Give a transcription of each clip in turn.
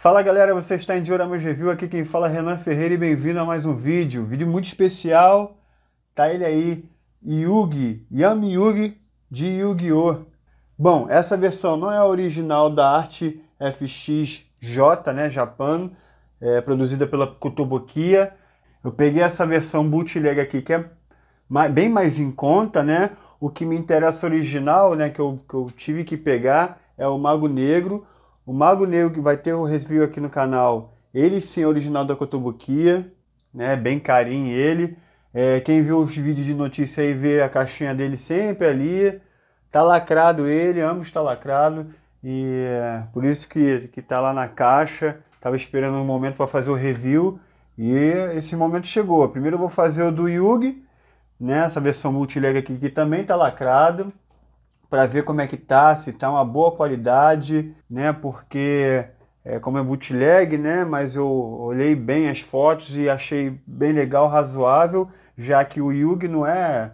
Fala galera, você está em diorama Review, aqui quem fala é Renan Ferreira e bem-vindo a mais um vídeo. Vídeo muito especial, tá ele aí, Yugi, Yami Yugi de Yu-Gi-Oh! Bom, essa versão não é a original da arte FXJ, né, Japan, é, produzida pela Kotobukiya. Eu peguei essa versão bootleg aqui, que é bem mais em conta, né? O que me interessa original, né, que eu, que eu tive que pegar, é o Mago Negro, o Mago Negro que vai ter o review aqui no canal, ele sim é original da Cotobuquia, né? Bem carinho ele. É, quem viu os vídeos de notícia aí vê a caixinha dele sempre ali. Tá lacrado ele, ambos tá lacrado. E é, por isso que, que tá lá na caixa. Tava esperando um momento para fazer o review. E esse momento chegou. Primeiro eu vou fazer o do Yugi, né? Essa versão multileg aqui que também tá lacrado para ver como é que tá, se tá uma boa qualidade, né? Porque é, como é bootleg, né? Mas eu olhei bem as fotos e achei bem legal, razoável, já que o Yugi não é,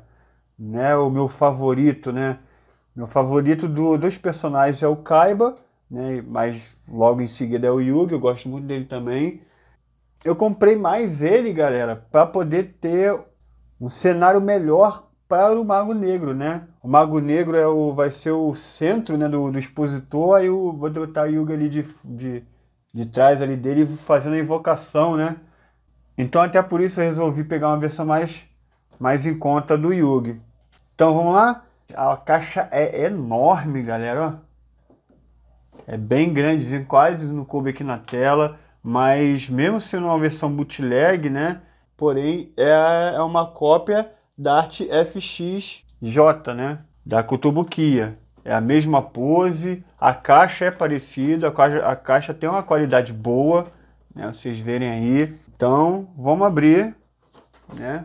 né, o meu favorito, né? Meu favorito do, dos personagens é o Kaiba, né? Mas logo em seguida é o Yugi, eu gosto muito dele também. Eu comprei mais ele, galera, para poder ter um cenário melhor para o Mago Negro, né? O Mago Negro é o, vai ser o centro né, do, do expositor, aí eu vou botar o Yuga ali de, de, de trás ali dele fazendo a invocação, né? Então até por isso eu resolvi pegar uma versão mais, mais em conta do Yugi. Então vamos lá? A caixa é enorme, galera. É bem grande, quase não coube aqui na tela. Mas mesmo sendo uma versão bootleg, né? Porém, é, é uma cópia da arte FXJ, né? Da Cutubuquia. É a mesma pose, a caixa é parecida, a caixa, a caixa tem uma qualidade boa, né? Vocês verem aí. Então, vamos abrir, né?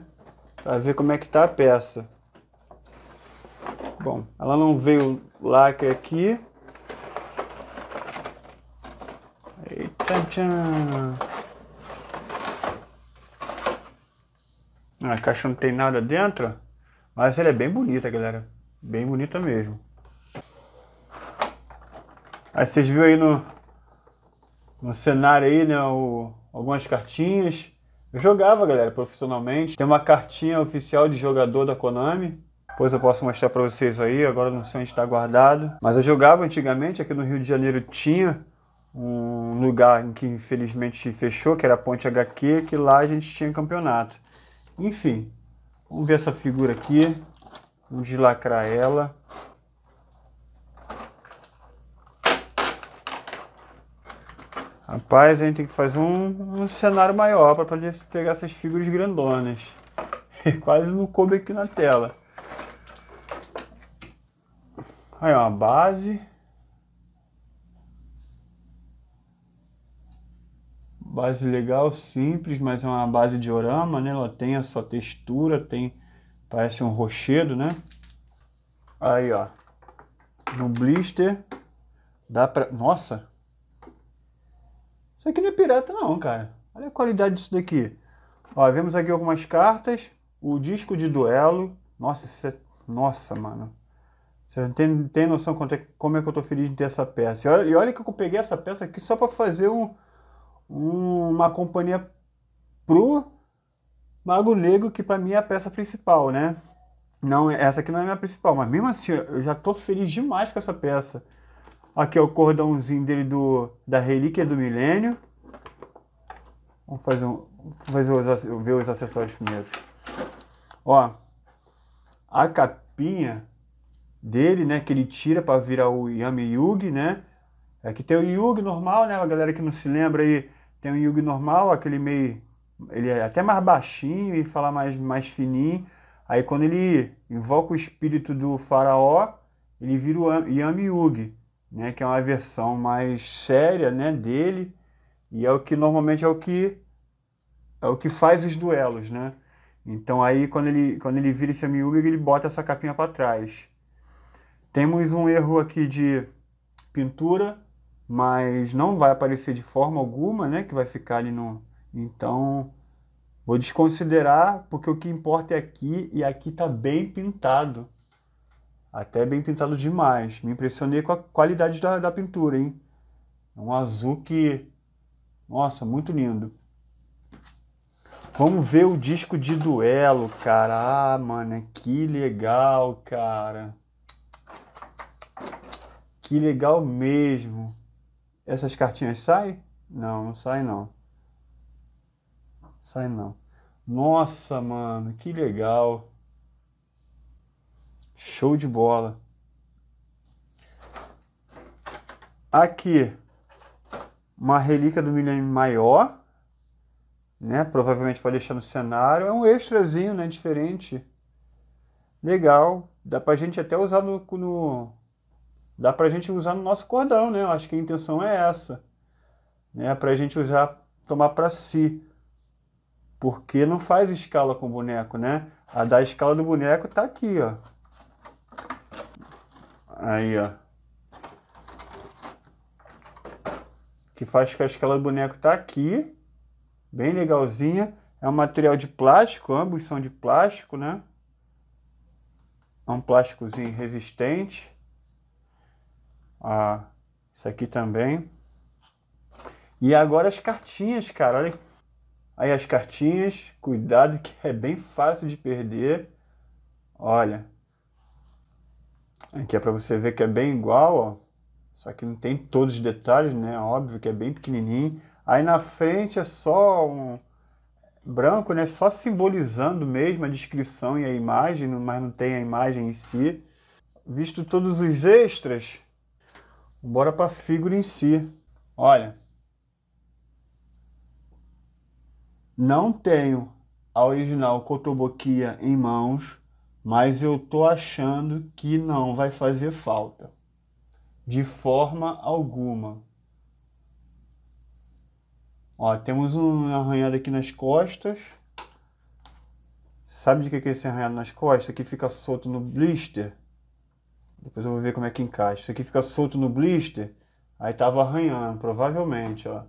Para ver como é que tá a peça. Bom, ela não veio lá que é aqui. Eita, tchan. A caixa não tem nada dentro, mas ela é bem bonita, galera. Bem bonita mesmo. Aí vocês viram aí no, no cenário aí, né, o, algumas cartinhas. Eu jogava, galera, profissionalmente. Tem uma cartinha oficial de jogador da Konami. Depois eu posso mostrar para vocês aí, agora não sei onde está guardado. Mas eu jogava antigamente, aqui no Rio de Janeiro tinha um lugar em que infelizmente fechou, que era a Ponte HQ, que lá a gente tinha campeonato. Enfim, vamos ver essa figura aqui. Vamos deslacrar ela. Rapaz, a gente tem que fazer um, um cenário maior para poder pegar essas figuras grandonas. Quase não coube aqui na tela. Aí uma base. Base legal, simples, mas é uma base de orama, né? Ela tem a sua textura, tem parece um rochedo, né? Aí, ó. No blister dá pra... Nossa! Isso aqui não é pirata não, cara. Olha a qualidade disso daqui. Ó, vemos aqui algumas cartas. O disco de duelo. Nossa, isso é... Nossa, mano. Você não tem, tem noção é, como é que eu tô feliz de ter essa peça. E olha, e olha que eu peguei essa peça aqui só para fazer um uma companhia pro Mago Negro, que para mim é a peça principal, né? Não, essa aqui não é a minha principal, mas mesmo assim, eu já tô feliz demais com essa peça. Aqui é o cordãozinho dele do, da Relíquia do Milênio. Vamos fazer um, fazer os, ver os acessórios primeiro. Ó, a capinha dele, né, que ele tira para virar o Yami Yugi, né? Aqui é tem o Yugi normal, né? A galera que não se lembra aí tem o Yugi normal, aquele meio. Ele é até mais baixinho e fala mais, mais fininho. Aí quando ele invoca o espírito do faraó, ele vira o Yami Yugi, né? Que é uma versão mais séria, né? Dele. E é o que normalmente é o que é o que faz os duelos, né? Então aí quando ele quando ele vira esse Yami Yugi, ele bota essa capinha para trás. Temos um erro aqui de pintura mas não vai aparecer de forma alguma, né? Que vai ficar ali no. Então, vou desconsiderar, porque o que importa é aqui, e aqui tá bem pintado. Até bem pintado demais. Me impressionei com a qualidade da, da pintura, hein? É um azul que. Nossa, muito lindo. Vamos ver o disco de duelo, cara. Ah, mano, é que legal, cara. Que legal mesmo. Essas cartinhas saem? Não, não sai não. Sai não. Nossa, mano, que legal. Show de bola. Aqui, uma relíquia do milênio maior, né? Provavelmente para deixar no cenário. É um extrazinho, né? Diferente. Legal. Dá pra gente até usar no, no dá para a gente usar no nosso cordão, né? Eu acho que a intenção é essa, né? Para a gente usar, tomar para si, porque não faz escala com boneco, né? A da escala do boneco tá aqui, ó. Aí, ó. Que faz com a escala do boneco tá aqui, bem legalzinha. É um material de plástico, ambos são de plástico, né? É um plásticozinho resistente. Ah, isso aqui também. E agora as cartinhas, cara. Olha aí as cartinhas. Cuidado que é bem fácil de perder. Olha. Aqui é para você ver que é bem igual, ó. Só que não tem todos os detalhes, né? Óbvio que é bem pequenininho. Aí na frente é só um branco, né? Só simbolizando mesmo a descrição e a imagem, mas não tem a imagem em si. Visto todos os extras, Bora para a figura em si. Olha, não tenho a original Cotoboquia em mãos, mas eu tô achando que não vai fazer falta. De forma alguma. Ó, temos um arranhado aqui nas costas. Sabe de que é esse arranhado nas costas? Que fica solto no blister. Depois eu vou ver como é que encaixa. Isso aqui fica solto no blister, aí tava arranhando, provavelmente, ó.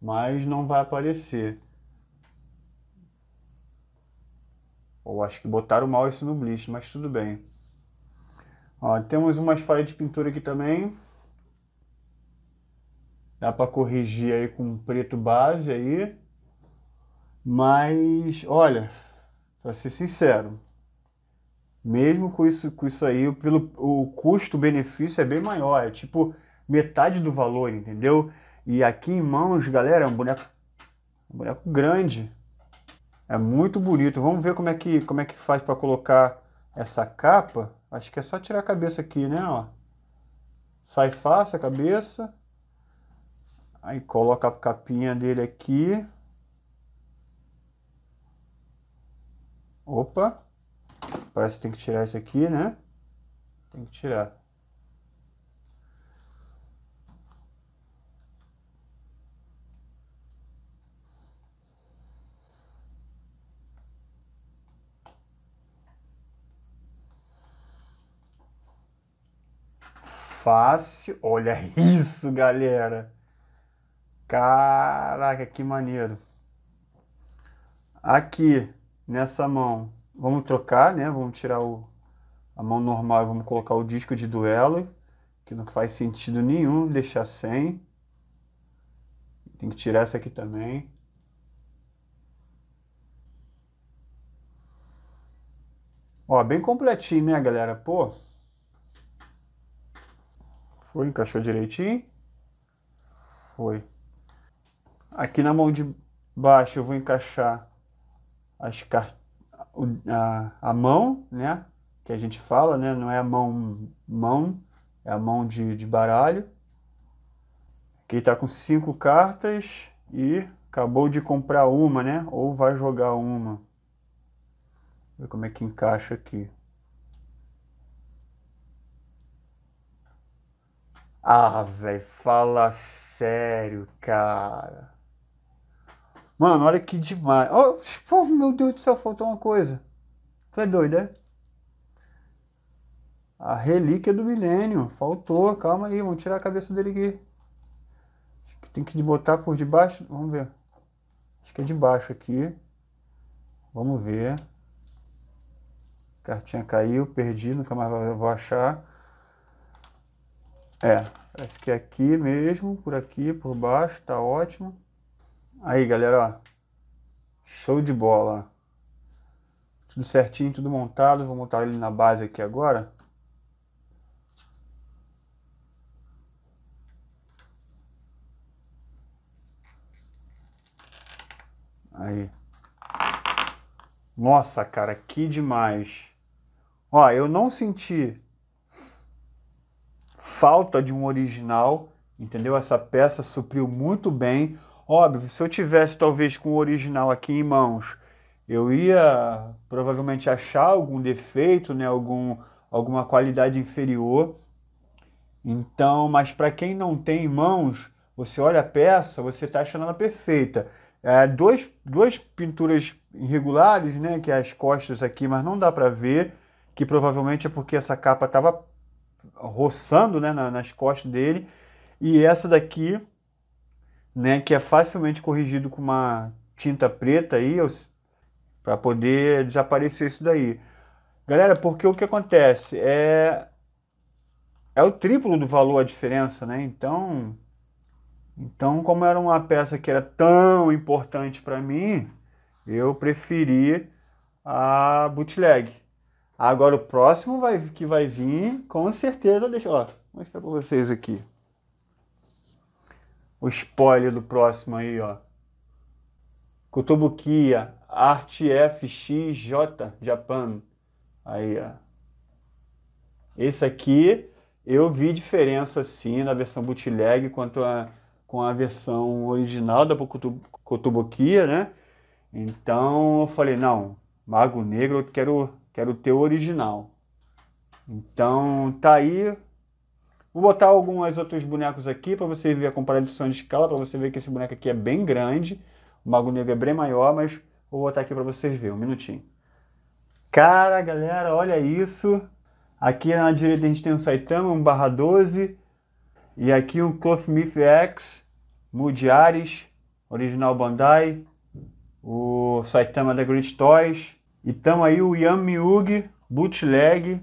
Mas não vai aparecer. Ou acho que botaram mal isso no blister, mas tudo bem. Ó, temos umas falhas de pintura aqui também. Dá para corrigir aí com preto base aí. Mas, olha, pra ser sincero, mesmo com isso, com isso aí, pelo, o custo-benefício é bem maior, é tipo metade do valor, entendeu? E aqui em mãos, galera, é um boneco, um boneco grande. É muito bonito. Vamos ver como é que, como é que faz para colocar essa capa. Acho que é só tirar a cabeça aqui, né? Ó. Sai fácil a cabeça. Aí coloca a capinha dele aqui. Opa! Parece que tem que tirar isso aqui, né? Tem que tirar. Fácil. Olha isso, galera. Caraca, que maneiro. Aqui, nessa mão, vamos trocar, né? Vamos tirar o, a mão normal e vamos colocar o disco de duelo, que não faz sentido nenhum deixar sem. Tem que tirar essa aqui também. Ó, bem completinho, né, galera? Pô. Foi, encaixou direitinho. Foi. Aqui na mão de baixo eu vou encaixar as cartas a, a mão, né? Que a gente fala, né? Não é a mão mão, é a mão de, de baralho. Que tá com cinco cartas e acabou de comprar uma, né? Ou vai jogar uma. Ver como é que encaixa aqui. Ah, velho, fala sério, cara. Mano, olha que demais. Oh, meu Deus do céu, faltou uma coisa. Tu é doido, é? A relíquia do milênio. Faltou. Calma aí, vamos tirar a cabeça dele aqui. Tem que botar por debaixo. Vamos ver. Acho que é de baixo aqui. Vamos ver. Cartinha caiu, perdi, nunca mais vou achar. É, parece que é aqui mesmo, por aqui, por baixo, tá ótimo. Aí, galera, ó. Show de bola. Tudo certinho, tudo montado. Vou montar ele na base aqui agora. Aí. Nossa, cara, que demais. Ó, eu não senti falta de um original, entendeu? Essa peça supriu muito bem Óbvio, se eu tivesse talvez com o original aqui em mãos, eu ia provavelmente achar algum defeito, né, algum, alguma qualidade inferior. Então, mas para quem não tem em mãos, você olha a peça, você está achando ela perfeita. É, dois, duas pinturas irregulares, né, que é as costas aqui, mas não dá para ver, que provavelmente é porque essa capa estava roçando né, na, nas costas dele. E essa daqui né, que é facilmente corrigido com uma tinta preta aí, para poder desaparecer isso daí. Galera, porque o que acontece é é o triplo do valor a diferença, né? Então, então como era uma peça que era tão importante para mim, eu preferi a bootleg. Agora o próximo vai, que vai vir, com certeza, deixa, ó, mostrar para vocês aqui o spoiler do próximo aí, ó. Kotobukiya, Art FXJ, Japan. Aí, ó. Esse aqui eu vi diferença sim na versão bootleg quanto a com a versão original da Kotobukiya, né? Então eu falei, não, Mago Negro, eu quero, quero ter o original. Então tá aí Vou botar alguns outros bonecos aqui para você ver a comparação de escala, para você ver que esse boneco aqui é bem grande. O Mago Negro é bem maior, mas vou botar aqui para vocês verem, um minutinho. Cara, galera, olha isso. Aqui na direita a gente tem um Saitama, um barra 12. E aqui um Clothmith X, Mudiaris, original Bandai. O Saitama da Great Toys. E tamo aí o Yamiugi, bootleg,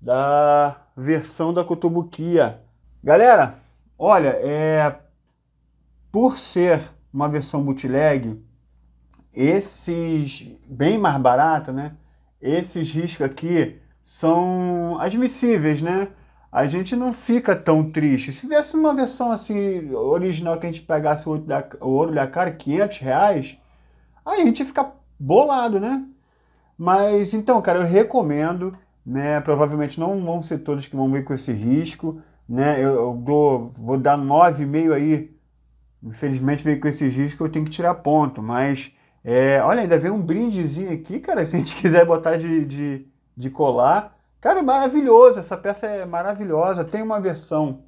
da versão da Cotobuquia. Galera, olha, é por ser uma versão bootleg, esses bem mais barato, né? Esses riscos aqui são admissíveis, né? A gente não fica tão triste. Se viesse uma versão assim original que a gente pegasse o da, o ouro da cara, 500 reais, aí a gente fica bolado, né? Mas então, cara, eu recomendo né? Provavelmente não vão ser todos que vão vir com esse risco, né? Eu, eu dou, vou dar 9,5 aí. Infelizmente veio com esse risco, eu tenho que tirar ponto, mas é, olha, ainda vem um brindezinho aqui, cara, se a gente quiser botar de, de, de colar. Cara, maravilhoso, essa peça é maravilhosa. Tem uma versão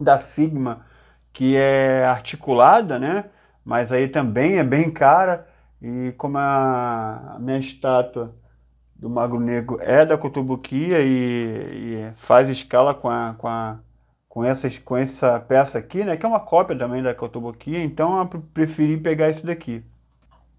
da Figma que é articulada, né? Mas aí também é bem cara. E como a minha estátua do Magro Negro é da Cotubuquia e, e, faz escala com, a, com, a, com, essas, com essa peça aqui, né? Que é uma cópia também da Cotubuquia, então eu preferi pegar isso daqui.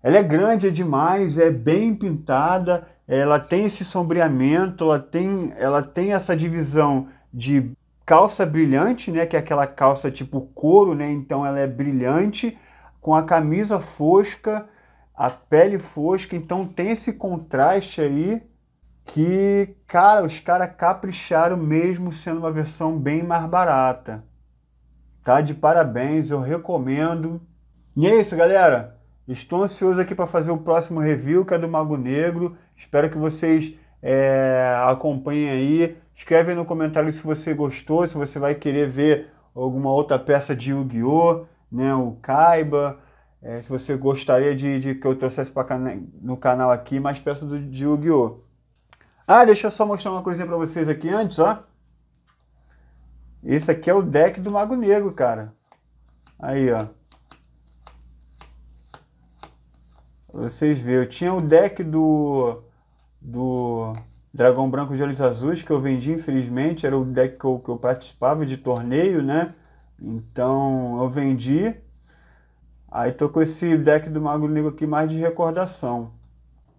Ela é grande, é demais, é bem pintada, ela tem esse sombreamento, ela tem, ela tem essa divisão de calça brilhante, né? Que é aquela calça tipo couro, né? Então ela é brilhante, com a camisa fosca, a pele fosca, então tem esse contraste aí que, cara, os caras capricharam mesmo sendo uma versão bem mais barata. Tá de parabéns, eu recomendo. E é isso, galera. Estou ansioso aqui para fazer o próximo review, que é do Mago Negro. Espero que vocês é, acompanhem aí. Escreve aí no comentário se você gostou, se você vai querer ver alguma outra peça de Yu-Gi-Oh! Né, o Kaiba, é, se você gostaria de, de que eu trouxesse para no canal aqui mais peças do, Yu-Gi-Oh! Ah, deixa eu só mostrar uma coisinha para vocês aqui antes, ó. Esse aqui é o deck do Mago Negro, cara. Aí, ó. Pra vocês verem, eu tinha o deck do do Dragão Branco de Olhos Azuis que eu vendi, infelizmente, era o deck que eu, que eu participava de torneio, né? Então, eu vendi Aí tô com esse deck do Mago Negro aqui mais de recordação.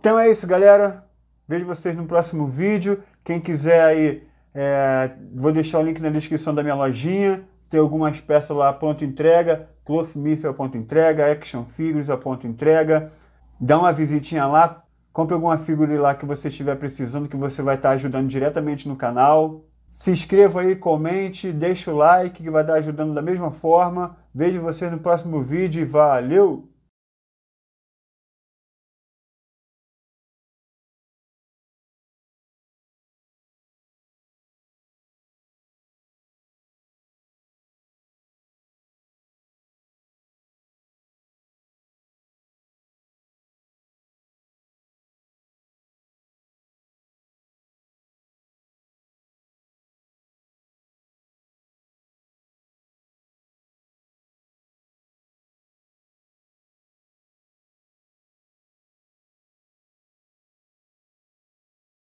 Então é isso, galera. Vejo vocês no próximo vídeo. Quem quiser aí, é, vou deixar o link na descrição da minha lojinha. Tem algumas peças lá, ponto entrega, Cloth Miffel, é ponto entrega, Action Figures, a é ponto entrega. Dá uma visitinha lá, compre alguma figura lá que você estiver precisando, que você vai estar tá ajudando diretamente no canal. Se inscreva aí, comente, deixa o like, que vai estar tá ajudando da mesma forma. Vejo vocês no próximo vídeo e valeu!